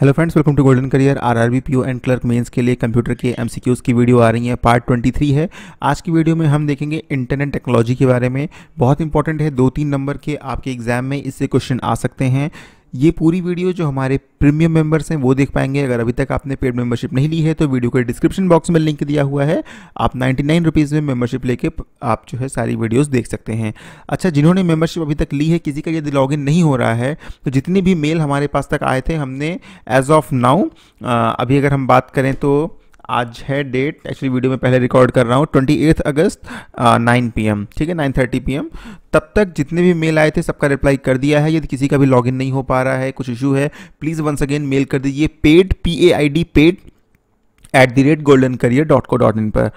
hello friends welcome to golden career R R P O and clerk mains के लिए computer के M C Qs की video आ रही है पार्ट 23 है आज की वीडियो में हम देखेंगे इंटरनेट टेक्नोलॉजी के बारे में बहुत इंपॉर्टेंट है दो तीन नंबर के आपके एग्जाम में इससे क्वेश्चन आ सकते हैं ये पूरी वीडियो जो हमारे प्रीमियम मेंबर्स हैं वो देख पाएंगे अगर अभी तक आपने पेड मेंबरशिप नहीं ली है तो वीडियो के डिस्क्रिप्शन बॉक्स में लिंक दिया हुआ है आप नाइन्टी नाइन रुपीज़ में मेंबरशिप लेके आप जो है सारी वीडियोस देख सकते हैं अच्छा जिन्होंने मेंबरशिप अभी तक ली है किसी का यदि लॉग नहीं हो रहा है तो जितने भी मेल हमारे पास तक आए थे हमने एज ऑफ नाउ अभी अगर हम बात करें तो आज है डेट एक्चुअली वीडियो में पहले रिकॉर्ड कर रहा हूँ twenty eighth August nine P M ठीक है नाइन थर्टी पी एम तब तक जितने भी मेल आए थे सबका रिप्लाई कर दिया है यदि किसी का भी लॉगिन नहीं हो पा रहा है कुछ इशू है प्लीज़ वंस अगेन मेल कर दीजिए paid P A I D paid at the rate golden career dot co dot in पर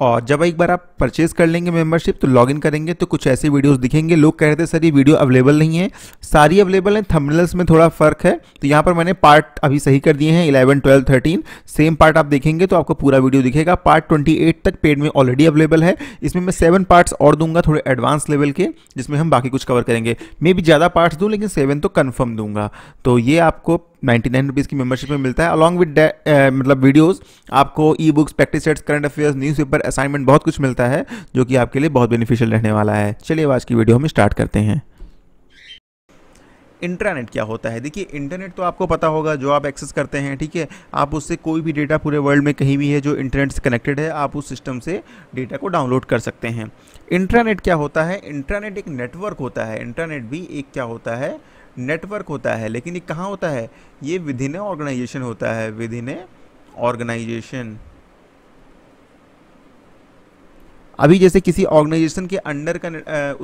और जब एक बार आप परचेज कर लेंगे मेंबरशिप तो लॉगिन करेंगे तो कुछ ऐसे वीडियोस दिखेंगे लोग कह रहे थे सर ये वीडियो अवेलेबल नहीं है सारी अवेलेबल हैं थंबनेल्स में थोड़ा फ़र्क है तो यहाँ पर मैंने पार्ट अभी सही कर दिए हैं eleven twelve thirteen same part आप देखेंगे तो आपको पूरा वीडियो दिखेगा पार्ट ट्वेंटी तक पेड में ऑलरेडी अवेलेबल है इसमें मैं सेवन पार्ट्स और दूंगा थोड़े एडवांस लेवल के जिसमें हम बाकी कुछ कवर करेंगे मे भी ज़्यादा पार्ट्स दूँ लेकिन सेवन तो कन्फर्म दूंगा तो ये आपको नाइन्टी नाइन रुपीज़ की मेम्बरशिप में मिलता है अलॉन्ग विद मतलब वीडियोस आपको e books practice sets current affairs newspaper assignment बहुत कुछ मिलता है जो कि आपके लिए बहुत बेनिफिशियल रहने वाला है चलिए आज की वीडियो हम स्टार्ट करते हैं इंटरनेट क्या होता है देखिए इंटरनेट तो आपको पता होगा जो आप एक्सेस करते हैं ठीक है आप उससे कोई भी डेटा पूरे वर्ल्ड में कहीं भी है जो इंटरनेट से कनेक्टेड है आप उस सिस्टम से डेटा को डाउनलोड कर सकते हैं इंटरनेट क्या होता है इंटरनेट एक नेटवर्क होता है इंटरनेट भी एक क्या होता है नेटवर्क होता है लेकिन ये कहाँ होता है ये ए ऑर्गेनाइजेशन होता है ए ऑर्गेनाइजेशन अभी जैसे किसी ऑर्गेनाइजेशन के अंडर का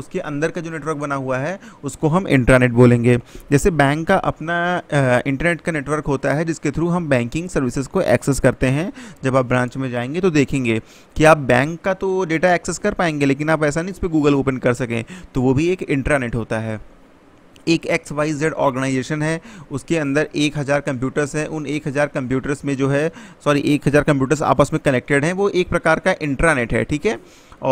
उसके अंदर का जो नेटवर्क बना हुआ है उसको हम इंटरनेट बोलेंगे जैसे बैंक का अपना इंटरनेट का नेटवर्क होता है जिसके थ्रू हम बैंकिंग सर्विसेज को एक्सेस करते हैं जब आप ब्रांच में जाएंगे तो देखेंगे कि आप बैंक का तो डेटा एक्सेस कर पाएंगे लेकिन आप ऐसा नहीं इस पर गूगल ओपन कर सकें तो वो भी एक इंटरनेट होता है एक एक्स वाई जेड ऑर्गेनाइजेशन है उसके अंदर एक हज़ार कंप्यूटर्स हैं उन एक हज़ार कंप्यूटर्स में जो है सॉरी एक हज़ार कंप्यूटर्स आपस में कनेक्टेड हैं वो एक प्रकार का इंट्रानेट है ठीक है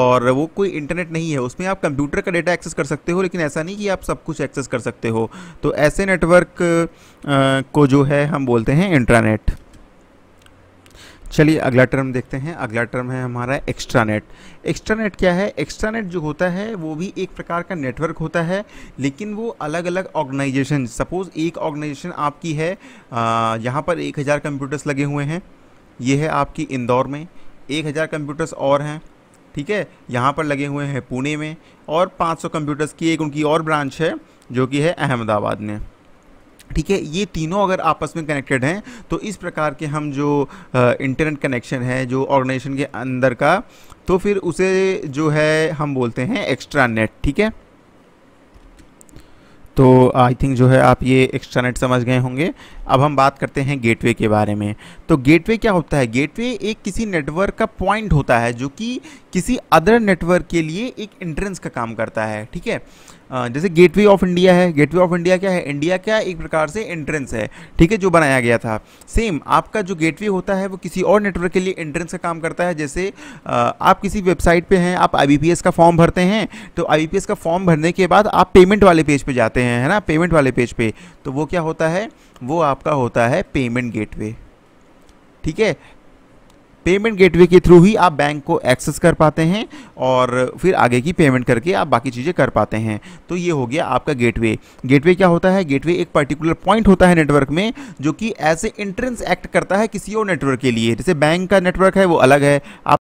और वो कोई इंटरनेट नहीं है उसमें आप कंप्यूटर का डेटा एक्सेस कर सकते हो लेकिन ऐसा नहीं कि आप सब कुछ एक्सेस कर सकते हो तो ऐसे नेटवर्क को जो है हम बोलते हैं इंट्रानेट चलिए अगला टर्म देखते हैं अगला टर्म है हमारा एक्स्ट्रानेट एक्स्ट्रानेट क्या है एक्स्ट्रानेट जो होता है वो भी एक प्रकार का नेटवर्क होता है लेकिन वो अलग अलग ऑर्गेनाइजेशन सपोज़ एक ऑर्गेनाइजेशन आपकी है यहाँ पर एक हज़ार कंप्यूटर्स लगे हुए हैं ये है आपकी इंदौर में एक हज़ार कंप्यूटर्स और हैं ठीक है यहाँ पर लगे हुए हैं पुणे में और पाँच कंप्यूटर्स की एक उनकी और ब्रांच है जो कि है अहमदाबाद में ठीक है ये तीनों अगर आपस में कनेक्टेड हैं तो इस प्रकार के हम जो इंटरनेट कनेक्शन है जो ऑर्गेनाइजेशन के अंदर का तो फिर उसे जो है हम बोलते हैं एक्स्ट्रा नेट ठीक है तो आई थिंक जो है आप ये एक्स्ट्रा नेट समझ गए होंगे अब हम बात करते हैं गेटवे के बारे में तो गेटवे क्या होता है गेटवे एक किसी नेटवर्क का पॉइंट होता है जो कि किसी अदर नेटवर्क के लिए एक एंट्रेंस का काम करता है ठीक है जैसे गेटवे ऑफ इंडिया है गेटवे ऑफ इंडिया क्या है इंडिया क्या एक प्रकार से एंट्रेंस है ठीक है जो बनाया गया था सेम आपका जो गेटवे होता है वो किसी और नेटवर्क के लिए एंट्रेंस का काम करता है जैसे आप किसी वेबसाइट पे हैं आप आई का फॉर्म भरते हैं तो आई का फॉर्म भरने के बाद आप पेमेंट वाले पेज पे जाते हैं है ना पेमेंट वाले पेज पे तो वो क्या होता है वो आपका होता है पेमेंट गेटवे ठीक है पेमेंट गेटवे के थ्रू ही आप बैंक को एक्सेस कर पाते हैं और फिर आगे की पेमेंट करके आप बाकी चीज़ें कर पाते हैं तो ये हो गया आपका गेटवे गेटवे क्या होता है गेटवे एक पर्टिकुलर पॉइंट होता है नेटवर्क में जो कि एज ए इंट्रेंस एक्ट करता है किसी और नेटवर्क के लिए जैसे बैंक का नेटवर्क है वो अलग है आप